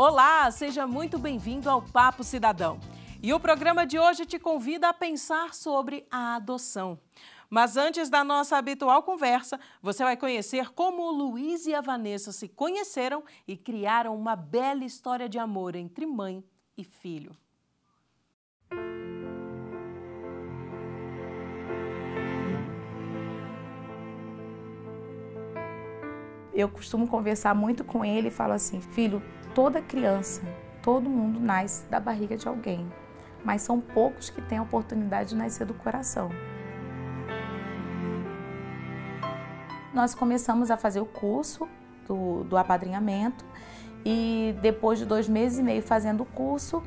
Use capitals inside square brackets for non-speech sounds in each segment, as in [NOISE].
Olá, seja muito bem-vindo ao Papo Cidadão. E o programa de hoje te convida a pensar sobre a adoção. Mas antes da nossa habitual conversa, você vai conhecer como o Luiz e a Vanessa se conheceram e criaram uma bela história de amor entre mãe e filho. Eu costumo conversar muito com ele e falo assim: filho, toda criança, todo mundo nasce da barriga de alguém, mas são poucos que têm a oportunidade de nascer do coração. Nós começamos a fazer o curso do, do apadrinhamento e depois de dois meses e meio fazendo o curso,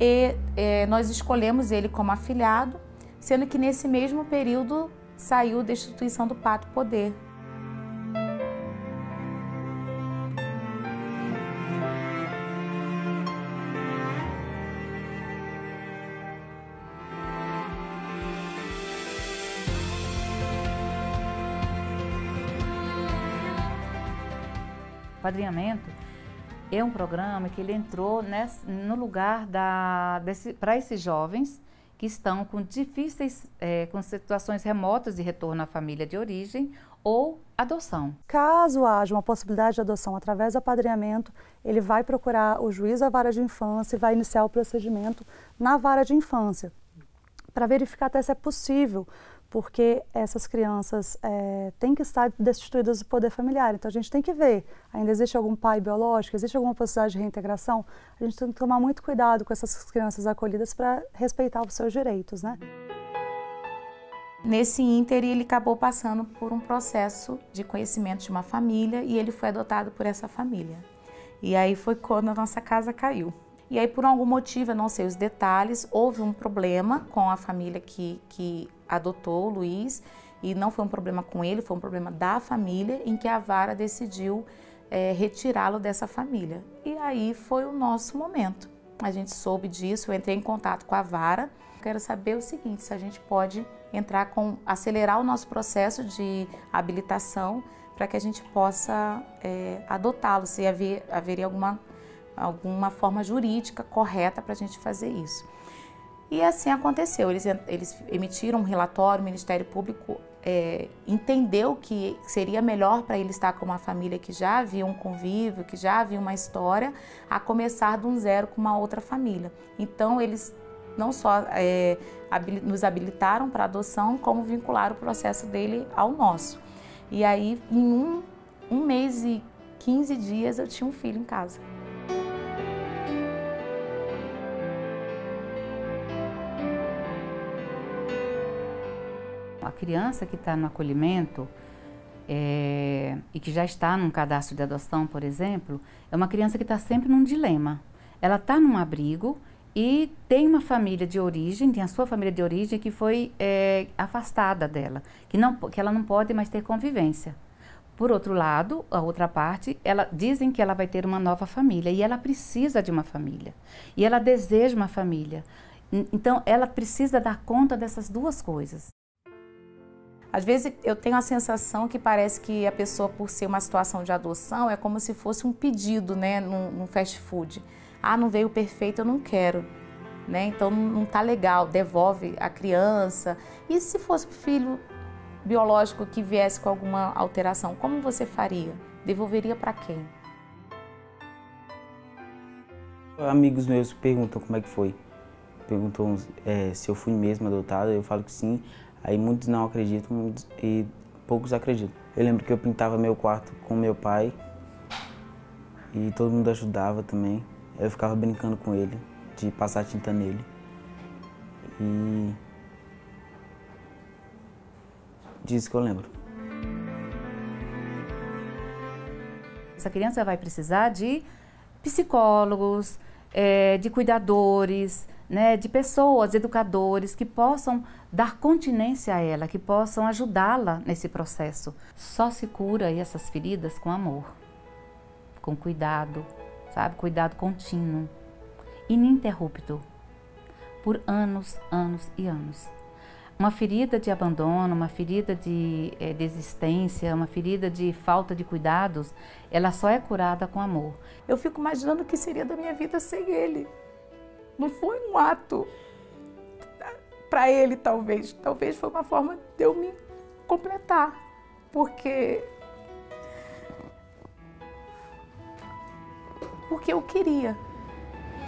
e, é, nós escolhemos ele como afiliado, sendo que nesse mesmo período saiu a destituição do Pato Poder, apadrinhamento, é um programa que ele entrou nesse, no lugar para esses jovens que estão com difíceis, é, com situações remotas de retorno à família de origem ou adoção. Caso haja uma possibilidade de adoção através do apadrinhamento, ele vai procurar o juiz da vara de infância e vai iniciar o procedimento na vara de infância para verificar até se é possível porque essas crianças é, têm que estar destituídas do poder familiar. Então a gente tem que ver, ainda existe algum pai biológico, existe alguma possibilidade de reintegração. A gente tem que tomar muito cuidado com essas crianças acolhidas para respeitar os seus direitos, né? Nesse ínter, ele acabou passando por um processo de conhecimento de uma família e ele foi adotado por essa família. E aí foi quando a nossa casa caiu. E aí, por algum motivo, eu não sei os detalhes, houve um problema com a família que, que adotou o Luiz e não foi um problema com ele, foi um problema da família em que a vara decidiu é, retirá-lo dessa família. E aí foi o nosso momento. A gente soube disso, eu entrei em contato com a vara. Quero saber o seguinte, se a gente pode entrar com acelerar o nosso processo de habilitação para que a gente possa é, adotá-lo, se haver, haveria alguma alguma forma jurídica correta para a gente fazer isso. E assim aconteceu. Eles, eles emitiram um relatório, o Ministério Público é, entendeu que seria melhor para ele estar com uma família que já havia um convívio, que já havia uma história, a começar de um zero com uma outra família. Então, eles não só é, nos habilitaram para adoção, como vincularam o processo dele ao nosso. E aí, em um, um mês e 15 dias, eu tinha um filho em casa. criança que está no acolhimento é, e que já está num cadastro de adoção, por exemplo, é uma criança que está sempre num dilema. Ela está num abrigo e tem uma família de origem, tem a sua família de origem que foi é, afastada dela, que, não, que ela não pode mais ter convivência. Por outro lado, a outra parte, ela dizem que ela vai ter uma nova família e ela precisa de uma família. E ela deseja uma família. Então, ela precisa dar conta dessas duas coisas. Às vezes eu tenho a sensação que parece que a pessoa, por ser uma situação de adoção, é como se fosse um pedido, né, num, num fast food. Ah, não veio perfeito, eu não quero. Né? Então não está legal, devolve a criança. E se fosse o filho biológico que viesse com alguma alteração, como você faria? Devolveria para quem? Amigos meus perguntam como é que foi. Perguntam é, se eu fui mesmo adotado, eu falo que sim. Aí muitos não acreditam e poucos acreditam. Eu lembro que eu pintava meu quarto com meu pai e todo mundo ajudava também. Eu ficava brincando com ele, de passar tinta nele. E. Disso que eu lembro. Essa criança vai precisar de psicólogos, é, de cuidadores, né, de pessoas, educadores que possam dar continência a ela, que possam ajudá-la nesse processo. Só se cura essas feridas com amor, com cuidado, sabe? Cuidado contínuo, ininterrupto, por anos, anos e anos. Uma ferida de abandono, uma ferida de é, desistência, uma ferida de falta de cuidados, ela só é curada com amor. Eu fico imaginando o que seria da minha vida sem ele. Não foi um ato para ele, talvez. Talvez foi uma forma de eu me completar, porque. Porque eu queria.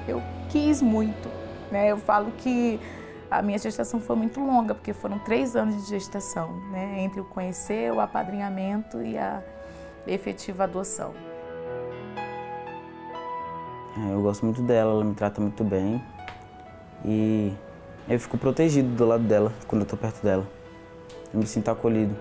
Eu quis muito. Né? Eu falo que a minha gestação foi muito longa, porque foram três anos de gestação, né? entre o conhecer, o apadrinhamento e a efetiva adoção. É, eu gosto muito dela, ela me trata muito bem. E eu fico protegido do lado dela, quando eu tô perto dela. Eu me sinto acolhido.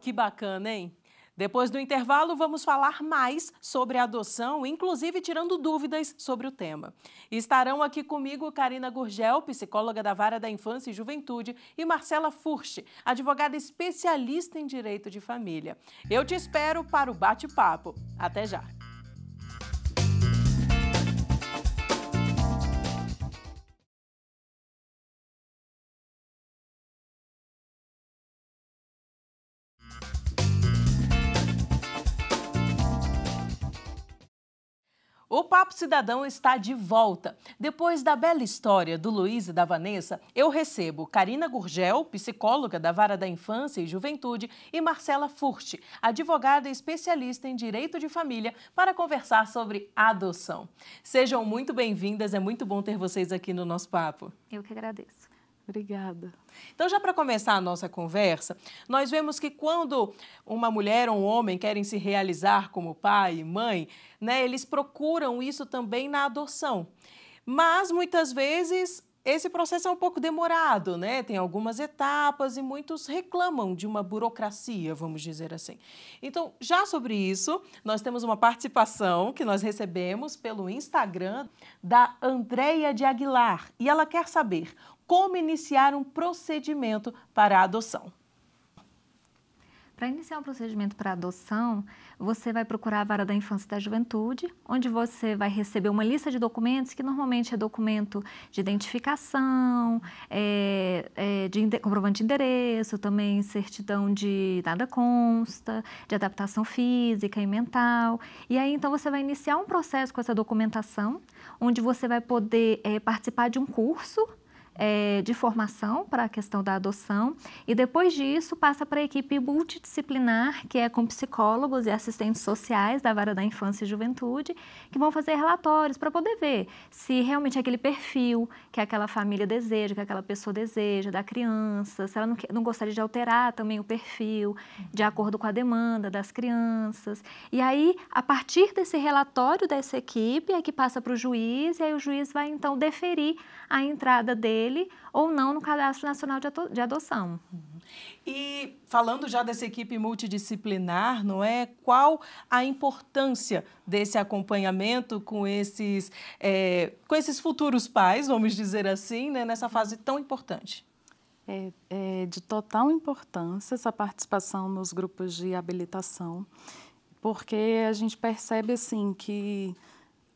Que bacana, hein? Depois do intervalo, vamos falar mais sobre adoção, inclusive tirando dúvidas sobre o tema. Estarão aqui comigo Karina Gurgel, psicóloga da Vara da Infância e Juventude, e Marcela Furche, advogada especialista em direito de família. Eu te espero para o bate-papo. Até já! O Papo Cidadão está de volta. Depois da bela história do Luiz e da Vanessa, eu recebo Karina Gurgel, psicóloga da Vara da Infância e Juventude, e Marcela Furti, advogada especialista em direito de família, para conversar sobre adoção. Sejam muito bem-vindas, é muito bom ter vocês aqui no nosso papo. Eu que agradeço. Obrigada. Então, já para começar a nossa conversa, nós vemos que quando uma mulher ou um homem querem se realizar como pai e mãe, né, eles procuram isso também na adoção. Mas muitas vezes esse processo é um pouco demorado, né? Tem algumas etapas e muitos reclamam de uma burocracia, vamos dizer assim. Então, já sobre isso, nós temos uma participação que nós recebemos pelo Instagram da Andreia de Aguilar e ela quer saber como iniciar um procedimento para a adoção. Para iniciar um procedimento para adoção, você vai procurar a vara da infância e da juventude, onde você vai receber uma lista de documentos, que normalmente é documento de identificação, é, é, de comprovante de endereço, também certidão de nada consta, de adaptação física e mental. E aí, então, você vai iniciar um processo com essa documentação, onde você vai poder é, participar de um curso é, de formação para a questão da adoção e depois disso passa para a equipe multidisciplinar, que é com psicólogos e assistentes sociais da vara da infância e juventude, que vão fazer relatórios para poder ver se realmente aquele perfil que aquela família deseja, que aquela pessoa deseja, da criança, se ela não, não gostaria de alterar também o perfil de acordo com a demanda das crianças. E aí, a partir desse relatório dessa equipe, é que passa para o juiz e aí o juiz vai então deferir a entrada dele dele ou não no Cadastro Nacional de Adoção. E falando já dessa equipe multidisciplinar, não é? Qual a importância desse acompanhamento com esses, é, com esses futuros pais, vamos dizer assim, né, nessa fase tão importante? É, é de total importância essa participação nos grupos de habilitação, porque a gente percebe assim que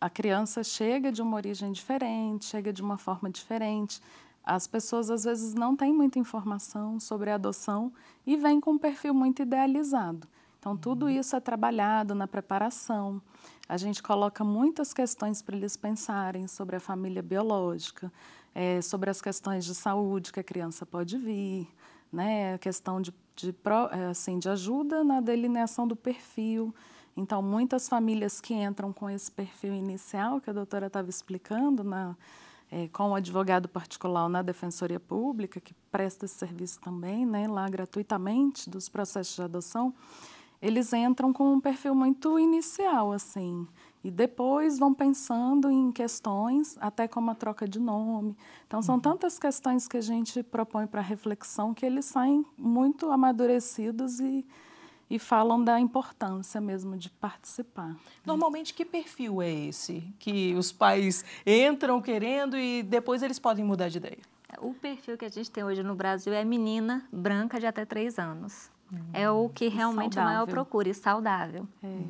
a criança chega de uma origem diferente, chega de uma forma diferente. As pessoas às vezes não têm muita informação sobre a adoção e vêm com um perfil muito idealizado. Então, tudo uhum. isso é trabalhado na preparação. A gente coloca muitas questões para eles pensarem sobre a família biológica, é, sobre as questões de saúde que a criança pode vir, né? a questão de, de, eh, assim, de ajuda na delineação do perfil. Então, muitas famílias que entram com esse perfil inicial que a doutora estava explicando na, é, com o advogado particular na Defensoria Pública, que presta esse serviço também, né, lá gratuitamente, dos processos de adoção, eles entram com um perfil muito inicial, assim, e depois vão pensando em questões, até como a troca de nome. Então, são uhum. tantas questões que a gente propõe para reflexão que eles saem muito amadurecidos e e falam da importância mesmo de participar. Né? Normalmente, que perfil é esse que os pais entram querendo e depois eles podem mudar de ideia? O perfil que a gente tem hoje no Brasil é menina branca de até 3 anos. Hum, é o que realmente saudável. É a maior procura e saudável. É.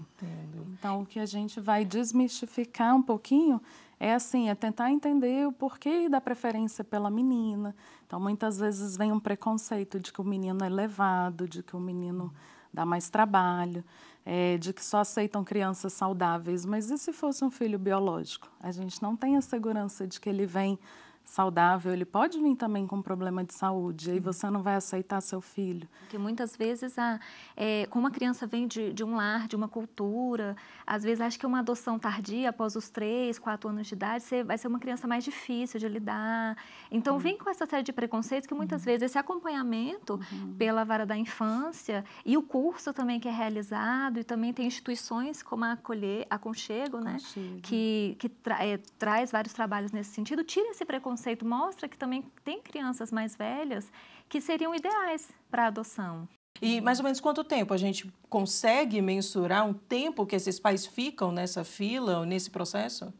Então, o que a gente vai desmistificar um pouquinho é assim, é tentar entender o porquê da preferência pela menina. Então, muitas vezes vem um preconceito de que o menino é levado, de que o menino... Hum dá mais trabalho, é, de que só aceitam crianças saudáveis. Mas e se fosse um filho biológico? A gente não tem a segurança de que ele vem saudável, ele pode vir também com problema de saúde, aí uhum. você não vai aceitar seu filho. Porque muitas vezes, a, é, como a criança vem de, de, um lar, de uma cultura, às vezes acho que uma adoção tardia, após os três, quatro anos de idade, você, vai ser uma criança mais difícil de lidar. Então, uhum. vem com essa série de preconceitos que muitas uhum. vezes esse acompanhamento uhum. pela vara da infância e o curso também que é realizado, e também tem instituições como a Acolher, Aconchego, né, Aconchego. né? Que, que tra é, traz vários trabalhos nesse sentido, tira esse preconceito conceito mostra que também tem crianças mais velhas que seriam ideais para adoção. E mais ou menos quanto tempo a gente consegue mensurar um tempo que esses pais ficam nessa fila ou nesse processo?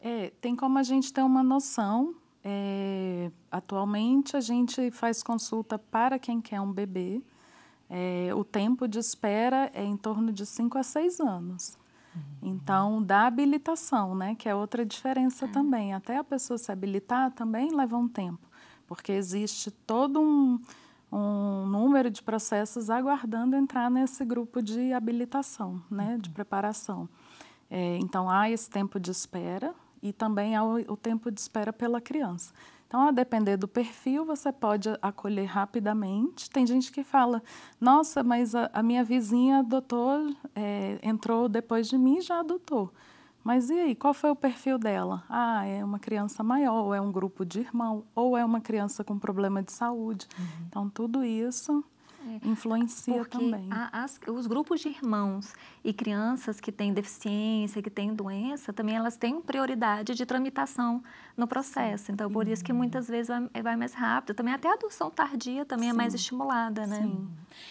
É, tem como a gente ter uma noção. É, atualmente a gente faz consulta para quem quer um bebê. É, o tempo de espera é em torno de 5 a 6 anos. Então, da habilitação, né, que é outra diferença é. também. Até a pessoa se habilitar também leva um tempo, porque existe todo um, um número de processos aguardando entrar nesse grupo de habilitação, né, de uhum. preparação. É, então, há esse tempo de espera e também há o, o tempo de espera pela criança. Então, a depender do perfil, você pode acolher rapidamente. Tem gente que fala: Nossa, mas a, a minha vizinha adotou é, entrou depois de mim e já adotou. Mas e aí, qual foi o perfil dela? Ah, é uma criança maior, ou é um grupo de irmão, ou é uma criança com problema de saúde. Uhum. Então, tudo isso é. Influencia Porque também. as, os grupos de irmãos e crianças que têm deficiência, que têm doença, também elas têm prioridade de tramitação no processo. Então, por isso que muitas vezes vai, vai mais rápido. Também até a adoção tardia também Sim. é mais estimulada, né? Sim.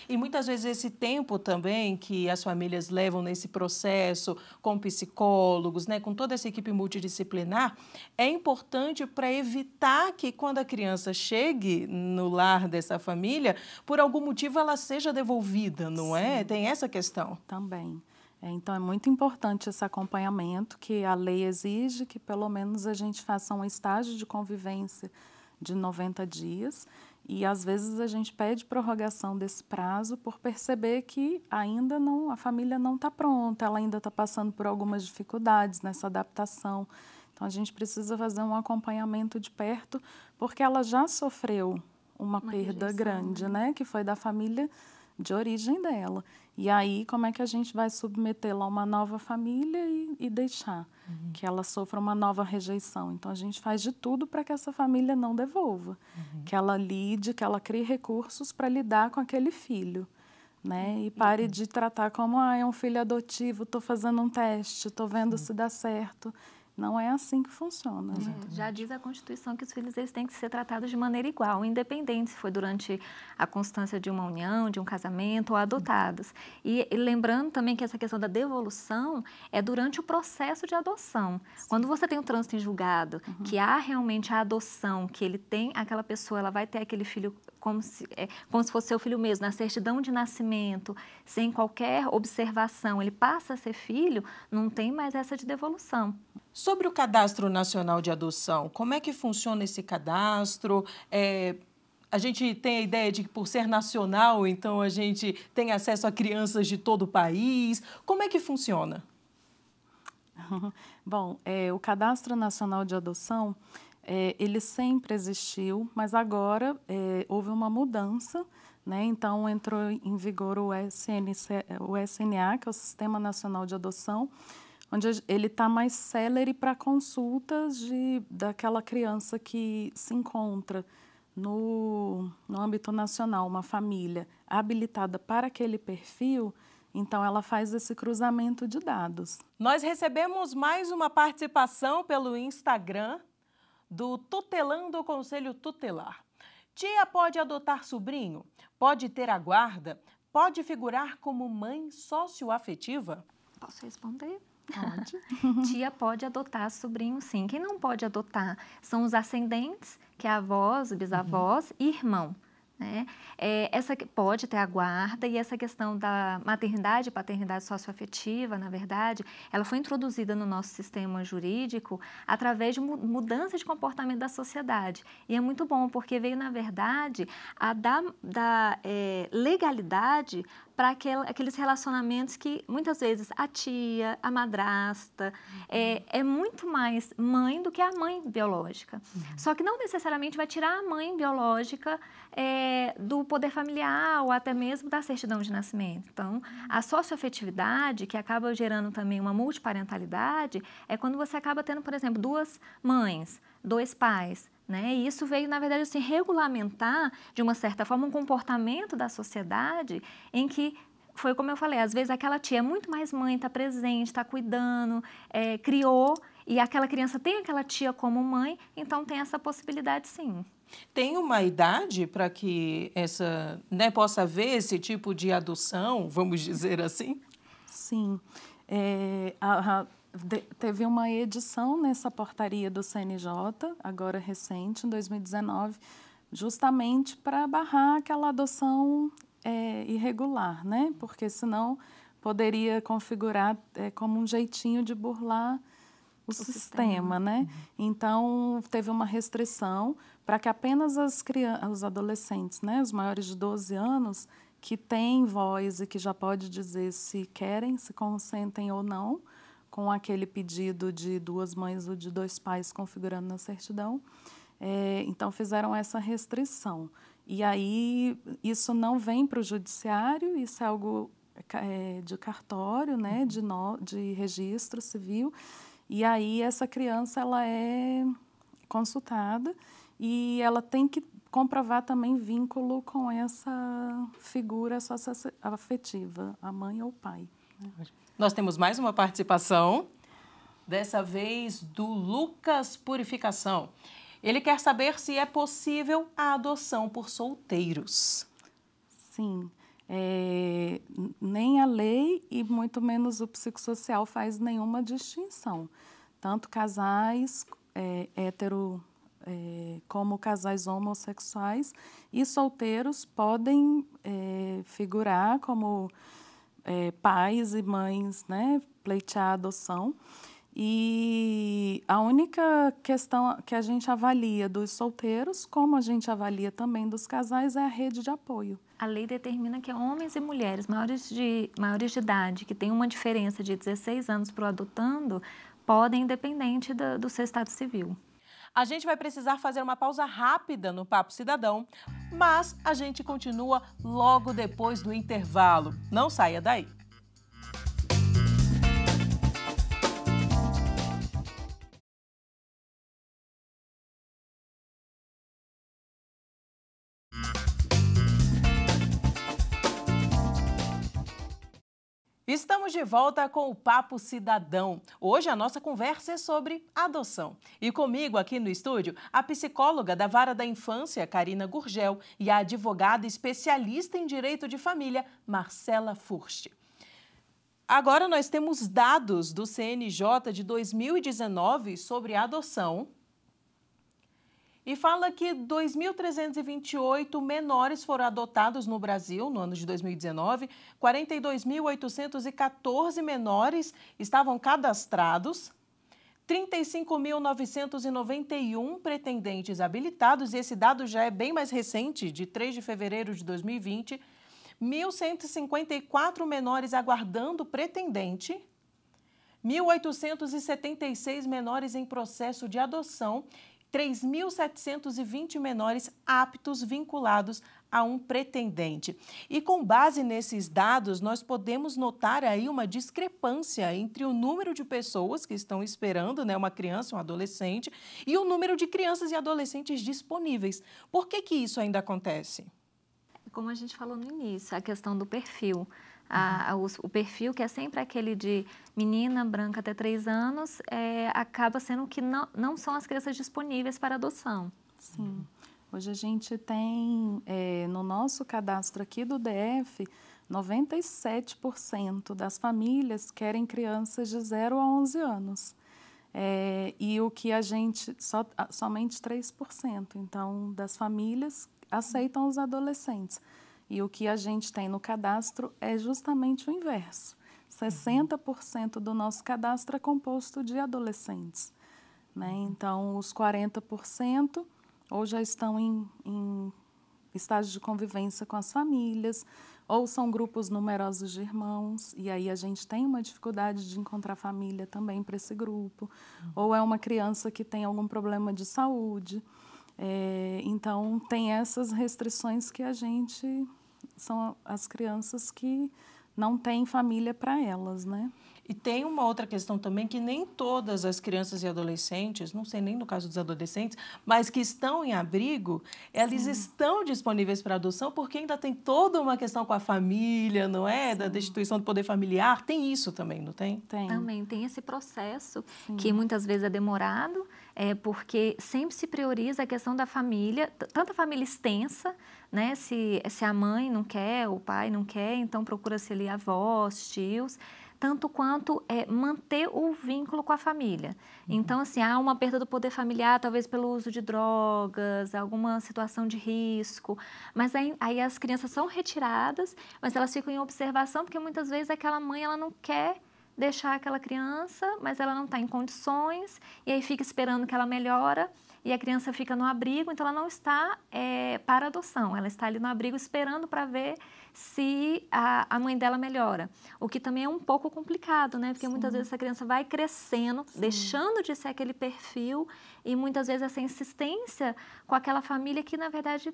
E muitas vezes esse tempo também que as famílias levam nesse processo com psicólogos, né, com toda essa equipe multidisciplinar, é importante para evitar que quando a criança chegue no lar dessa família, por algum motivo ela seja devolvida, não é? Sim. é? Tem essa questão. Também. É, então, é muito importante esse acompanhamento que a lei exige que, pelo menos, a gente faça um estágio de convivência de 90 dias. E, às vezes, a gente pede prorrogação desse prazo por perceber que ainda não, a família não está pronta, ela ainda está passando por algumas dificuldades nessa adaptação. Então, a gente precisa fazer um acompanhamento de perto, porque ela já sofreu uma, uma perda rejeição, grande, né? né? Que foi da família de origem dela. E aí, como é que a gente vai submetê-la a uma nova família e, e deixar uhum. que ela sofra uma nova rejeição? Então, a gente faz de tudo para que essa família não devolva, uhum. que ela lide, que ela crie recursos para lidar com aquele filho. Né? Uhum. E pare uhum. de tratar como ah, é um filho adotivo, estou fazendo um teste, estou vendo se dá certo. Não é assim que funciona. Hum, já diz a Constituição que os filhos eles têm que ser tratados de maneira igual, independente se foi durante a constância de uma união, de um casamento ou adotados. E, e lembrando também que essa questão da devolução é durante o processo de adoção. Sim. Quando você tem o um trânsito em julgado, uhum. que há realmente a adoção, que ele tem aquela pessoa, ela vai ter aquele filho como se, é, como se fosse seu filho mesmo, na certidão de nascimento, sem qualquer observação, ele passa a ser filho, não tem mais essa de devolução. Sobre o Cadastro Nacional de Adoção, como é que funciona esse cadastro? É, a gente tem a ideia de que, por ser nacional, então a gente tem acesso a crianças de todo o país. Como é que funciona? [LAUGHS] Bom, é, o Cadastro Nacional de Adoção, é, ele sempre existiu, mas agora é, houve uma mudança né? Então, entrou em vigor o, SNC, o SNA, que é o Sistema Nacional de Adoção, onde ele está mais celere para consultas de, daquela criança que se encontra no, no âmbito nacional, uma família habilitada para aquele perfil, então ela faz esse cruzamento de dados. Nós recebemos mais uma participação pelo Instagram do Tutelando o Conselho Tutelar. Tia pode adotar sobrinho? Pode ter a guarda? Pode figurar como mãe socioafetiva? Posso responder? Pode. Tia pode adotar, sobrinho sim. Quem não pode adotar são os ascendentes, que é avós, bisavós uhum. e irmão. Né? É, essa pode ter a guarda e essa questão da maternidade e paternidade socioafetiva, na verdade, ela foi introduzida no nosso sistema jurídico através de mudança de comportamento da sociedade. E é muito bom, porque veio, na verdade, a dar, da, é, legalidade para aqueles relacionamentos que muitas vezes a tia, a madrasta, é, é muito mais mãe do que a mãe biológica. Uhum. Só que não necessariamente vai tirar a mãe biológica é, do poder familiar ou até mesmo da certidão de nascimento. Então, a socioafetividade, que acaba gerando também uma multiparentalidade, é quando você acaba tendo, por exemplo, duas mães, dois pais, né? E isso veio, na verdade, assim, regulamentar, de uma certa forma, um comportamento da sociedade em que foi como eu falei, às vezes aquela tia é muito mais mãe, está presente, está cuidando, é, criou, e aquela criança tem aquela tia como mãe, então tem essa possibilidade sim. Tem uma idade para que essa né, possa haver esse tipo de adoção, vamos dizer assim? Sim. É, a, a teve uma edição nessa portaria do CNJ, agora recente, em 2019, justamente para barrar aquela adoção é, irregular, né? Porque senão poderia configurar é, como um jeitinho de burlar o, o sistema, sistema, né? né? Uhum. Então, teve uma restrição para que apenas as os adolescentes, né, os maiores de 12 anos, que têm voz e que já pode dizer se querem, se consentem ou não, com aquele pedido de duas mães ou de dois pais configurando na certidão. É, então, fizeram essa restrição. E aí, isso não vem para o judiciário, isso é algo é, de cartório, né, de, no, de registro civil. E aí, essa criança ela é consultada e ela tem que comprovar também vínculo com essa figura afetiva, a mãe ou o pai. Né? Nós temos mais uma participação, dessa vez do Lucas Purificação. Ele quer saber se é possível a adoção por solteiros. Sim. É, nem a lei e muito menos o psicossocial faz nenhuma distinção. Tanto casais é, é, como casais homossexuais e solteiros podem é, figurar como é, pais e mães né, pleitear a adoção. E a única questão que a gente avalia dos solteiros, como a gente avalia também dos casais, é a rede de apoio. A lei determina que homens e mulheres maiores de, maiores de idade, que têm uma diferença de 16 anos para o adotando, podem, independente do, do seu estado civil. A gente vai precisar fazer uma pausa rápida no Papo Cidadão, mas a gente continua logo depois do intervalo. Não saia daí. Estamos de volta com o Papo Cidadão. Hoje a nossa conversa é sobre adoção. E comigo aqui no estúdio, a psicóloga da Vara da Infância, Karina Gurgel, e a advogada especialista em direito de família, Marcela Furst. Agora nós temos dados do CNJ de 2019 sobre adoção e fala que 2.328 menores foram adotados no Brasil no ano de 2019, 42.814 menores estavam cadastrados, 35.991 pretendentes habilitados, e esse dado já é bem mais recente, de 3 de fevereiro de 2020, 1.154 menores aguardando pretendente, 1.876 menores em processo de adoção 3.720 menores aptos vinculados a um pretendente. E com base nesses dados, nós podemos notar aí uma discrepância entre o número de pessoas que estão esperando, né, uma criança, um adolescente, e o número de crianças e adolescentes disponíveis. Por que que isso ainda acontece? Como a gente falou no início, a questão do perfil a, a, o, o, perfil, que é sempre aquele de menina branca até 3 anos, é, acaba sendo que não, não são as crianças disponíveis para adoção. Sim. Hoje a gente tem é, no nosso cadastro aqui do DF, 97% das famílias querem crianças de 0 a 11 anos. É, e o que a gente, so, somente 3%, então, das famílias aceitam os adolescentes. E o que a gente tem no cadastro é justamente o inverso. 60% do nosso cadastro é composto de adolescentes. Né? Uhum. Então, os 40% ou já estão em, em estágio de convivência com as famílias, ou são grupos numerosos de irmãos, e aí a gente tem uma dificuldade de encontrar família também para esse grupo, uhum. ou é uma criança que tem algum problema de saúde. É, então, tem essas restrições que a gente. São as crianças que não têm família para elas, né? E tem uma outra questão também que nem todas as crianças e adolescentes, não sei nem no caso dos adolescentes, mas que estão em abrigo, elas Sim. estão disponíveis para adoção porque ainda tem toda uma questão com a família, não é? Sim. Da destituição do poder familiar, tem isso também, não tem? Tem. Também tem esse processo Sim. que muitas vezes é demorado, é porque sempre se prioriza a questão da família, tanto a família extensa, né? Se, se a mãe não quer, o pai não quer, então procura-se ali avós, tios tanto quanto é, manter o vínculo com a família. Uhum. Então, assim, há uma perda do poder familiar, talvez pelo uso de drogas, alguma situação de risco, mas aí, aí as crianças são retiradas, mas elas ficam em observação, porque muitas vezes aquela mãe ela não quer deixar aquela criança, mas ela não está em condições, e aí fica esperando que ela melhora e a criança fica no abrigo, então ela não está é, para adoção, ela está ali no abrigo esperando para ver se a, a, mãe dela melhora. O que também é um pouco complicado, né? Porque Sim. muitas vezes essa criança vai crescendo, Sim. deixando de ser aquele perfil e muitas vezes essa insistência com aquela família que, na verdade,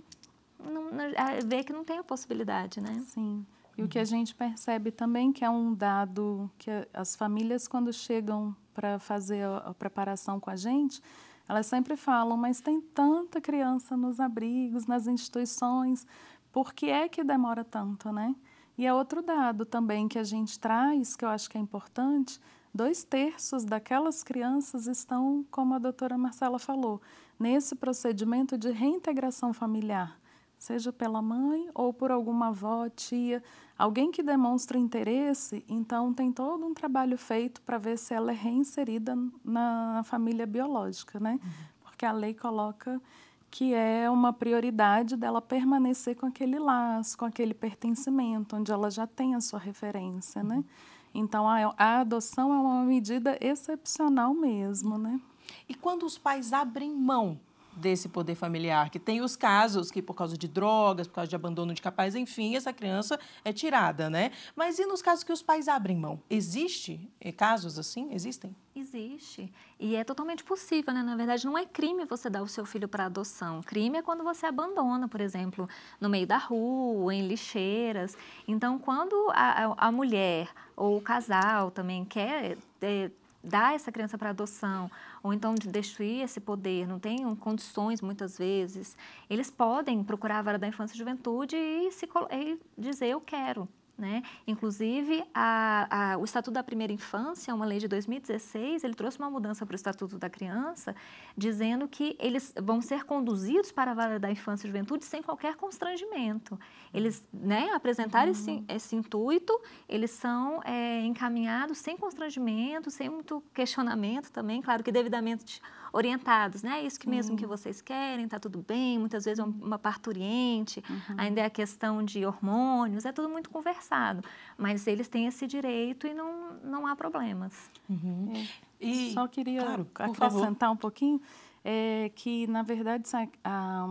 não, é, vê que não tem a possibilidade, né? Sim. E o que a uhum. gente percebe também que é um dado que as famílias, quando chegam para fazer a preparação com a gente, elas sempre falam, mas tem tanta criança nos abrigos, nas instituições, por que é que demora tanto, né? E é outro dado também que a gente traz, que eu acho que é importante, dois terços daquelas crianças estão, como a doutora Marcela falou, nesse procedimento de reintegração familiar seja pela mãe ou por alguma avó, tia, alguém que demonstra interesse, então tem todo um trabalho feito para ver se ela é reinserida na família biológica, né? Uhum. Porque a lei coloca que é uma prioridade dela permanecer com aquele laço, com aquele pertencimento, onde ela já tem a sua referência, né? Uhum. Então, a, a adoção é uma medida excepcional mesmo, né? E quando os pais abrem mão desse poder familiar, que tem os casos que por causa de drogas, por causa de abandono de capaz, enfim, essa criança é tirada, né? Mas e nos casos que os pais abrem mão? Existe eh, casos assim? Existem? Existe. E é totalmente possível, né? Na verdade, não é crime você dar o seu filho para adoção. Crime é quando você abandona, por exemplo, no meio da rua, em lixeiras. Então, quando a, a mulher ou o casal também quer é, dar essa criança para adoção, ou então de destruir esse poder, não tenham condições muitas vezes, eles podem procurar a vara da infância e juventude e, se, e dizer eu quero. Né? Inclusive, a, a, o Estatuto da Primeira Infância, uma lei de 2016, ele trouxe uma mudança para o Estatuto da Criança, dizendo que eles vão ser conduzidos para a vara da infância e juventude sem qualquer constrangimento. Eles né, apresentaram uhum. esse, esse, intuito, eles são é, encaminhados sem constrangimento, sem muito questionamento também, claro que devidamente orientados, né? É isso que Sim. mesmo que vocês querem, tá tudo bem. Muitas vezes é uhum. uma parturiente, uhum. ainda é a questão de hormônios, é tudo muito conversado passado. Mas eles têm esse direito e não, não há problemas. Uhum. É. E, Só queria claro, acrescentar um pouquinho é, que, na verdade, a,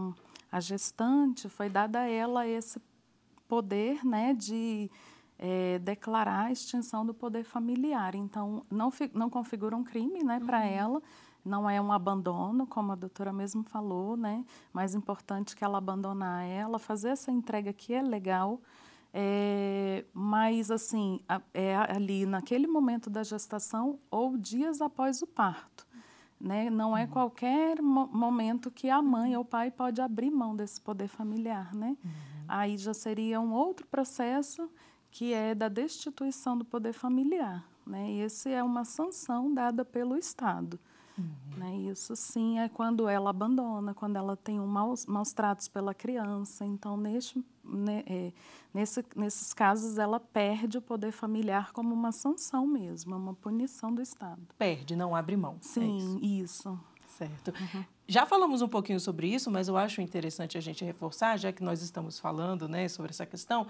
a, gestante foi dada a ela esse poder né, de é, declarar a extinção do poder familiar. Então, não, não configura um crime né, uhum. para ela, não é um abandono, como a doutora mesmo falou, né? Mais é importante que ela abandonar ela, fazer essa entrega que é legal, é, mas, assim, a, é ali naquele momento da gestação ou dias após o parto. Né? Não é uhum. qualquer mo momento que a mãe ou o pai pode abrir mão desse poder familiar. Né? Uhum. Aí já seria um outro processo que é da destituição do poder familiar. Né? E esse é uma sanção dada pelo Estado. Uhum. Né? Isso sim é quando ela abandona, quando ela tem um maus, maus tratos pela criança. Então, neste, né, é, nesse, nesses casos, ela perde o poder familiar como uma sanção mesmo, uma punição do Estado. Perde, não abre mão. É sim, é isso. isso. Certo. Uhum. Já falamos um pouquinho sobre isso, mas eu acho interessante a gente reforçar, já que nós estamos falando né, sobre essa questão,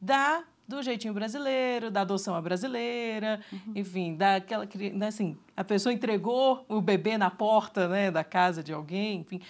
da do jeitinho brasileiro, da adoção à brasileira, uhum. enfim, daquela né, assim, a pessoa entregou o bebê na porta, né, da casa de alguém, enfim.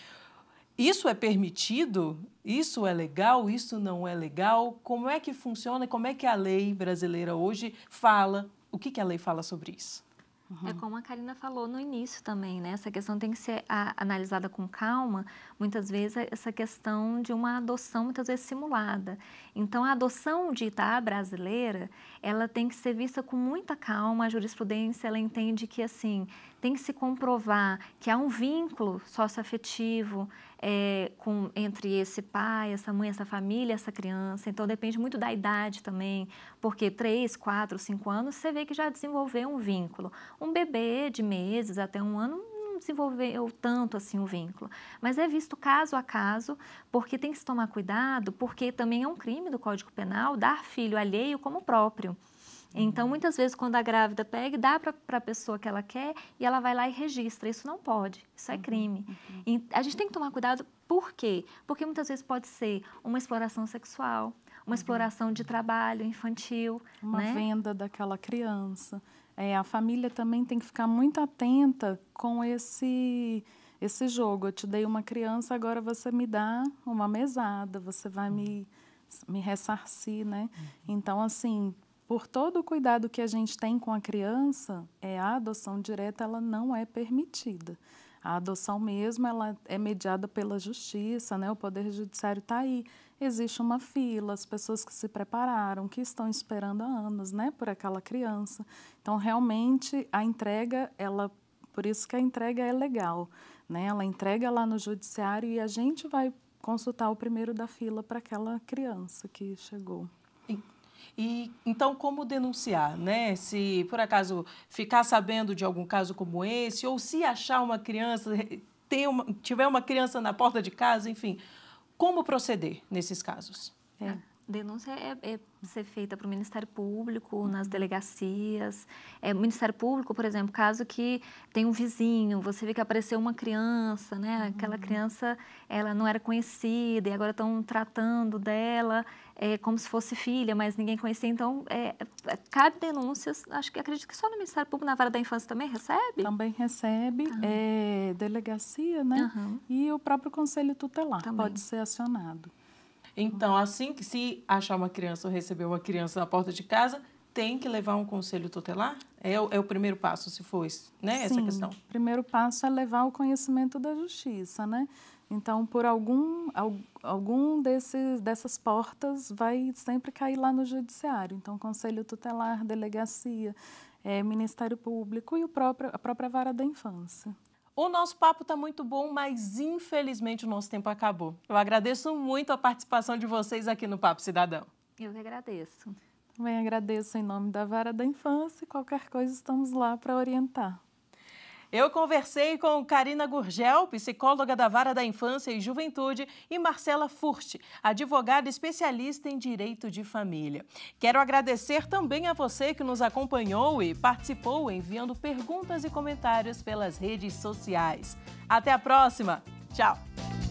Isso é permitido? Isso é legal? Isso não é legal? Como é que funciona? Como é que a lei brasileira hoje fala? O que, que a lei fala sobre isso? Uhum. É como a Karina falou no início também, né? Essa questão tem que ser a, analisada com calma. Muitas vezes, é essa questão de uma adoção, muitas vezes simulada. Então, a adoção dita brasileira, ela tem que ser vista com muita calma. A jurisprudência, ela entende que, assim, tem que se comprovar que há um vínculo socioafetivo, é, com, entre esse pai, essa mãe, essa família, essa criança. Então, depende muito da idade também, porque 3, 4, 5 anos você vê que já desenvolveu um vínculo. Um bebê de meses até um ano não desenvolveu tanto assim o um vínculo, mas é visto caso a caso, porque tem que se tomar cuidado, porque também é um crime do Código Penal dar filho alheio como próprio. Então, muitas vezes, quando a grávida pega, dá para a pessoa que ela quer e ela vai lá e registra. Isso não pode, isso é uhum, crime. Uhum. E a gente tem que tomar cuidado, por quê? Porque muitas vezes pode ser uma exploração sexual, uma uhum. exploração de trabalho infantil. Uma né? venda daquela criança. É, a família também tem que ficar muito atenta com esse esse jogo. Eu te dei uma criança, agora você me dá uma mesada, você vai me, me ressarcir, né? Então, assim, por todo o cuidado que a gente tem com a criança, é, a adoção direta ela não é permitida. A adoção mesmo ela é mediada pela justiça, né? o Poder Judiciário está aí. Existe uma fila, as pessoas que se prepararam, que estão esperando há anos né? por aquela criança. Então, realmente, a entrega, ela, por isso que a entrega é legal. Né? Ela entrega lá no Judiciário e a gente vai consultar o primeiro da fila para aquela criança que chegou. E então como denunciar, né? Se por acaso ficar sabendo de algum caso como esse ou se achar uma criança, ter uma, tiver uma criança na porta de casa, enfim, como proceder nesses casos? É. Denúncia é, é ser feita para o Ministério Público, uhum. nas delegacias. É, Ministério Público, por exemplo, caso que tem um vizinho, você vê que apareceu uma criança, né? Uhum. Aquela criança, ela não era conhecida e agora estão tratando dela é, como se fosse filha, mas ninguém conhecia. Então, é, é cabe denúncias, acho que acredito que só no Ministério Público, na Vara da Infância também recebe? Também recebe, uhum. é, delegacia, né? E o próprio Conselho Tutelar também. pode ser acionado. Então, assim que se achar uma criança ou receber uma criança na porta de casa, tem que levar um conselho tutelar? É o, é o primeiro passo, se for isso, né? Sim, essa questão. O primeiro passo é levar o conhecimento da justiça, né? Então, por algum, algum desses, dessas portas vai sempre cair lá no judiciário. Então, conselho tutelar, delegacia, é, Ministério Público e o próprio, a própria vara da infância. O nosso papo está muito bom, mas infelizmente o nosso tempo acabou. Eu agradeço muito a participação de vocês aqui no Papo Cidadão. Eu que agradeço. Também agradeço em nome da Vara da Infância. Qualquer coisa, estamos lá para orientar. Eu conversei com Karina Gurgel, psicóloga da Vara da Infância e Juventude, e Marcela Furti, advogada especialista em direito de família. Quero agradecer também a você que nos acompanhou e participou enviando perguntas e comentários pelas redes sociais. Até a próxima! Tchau!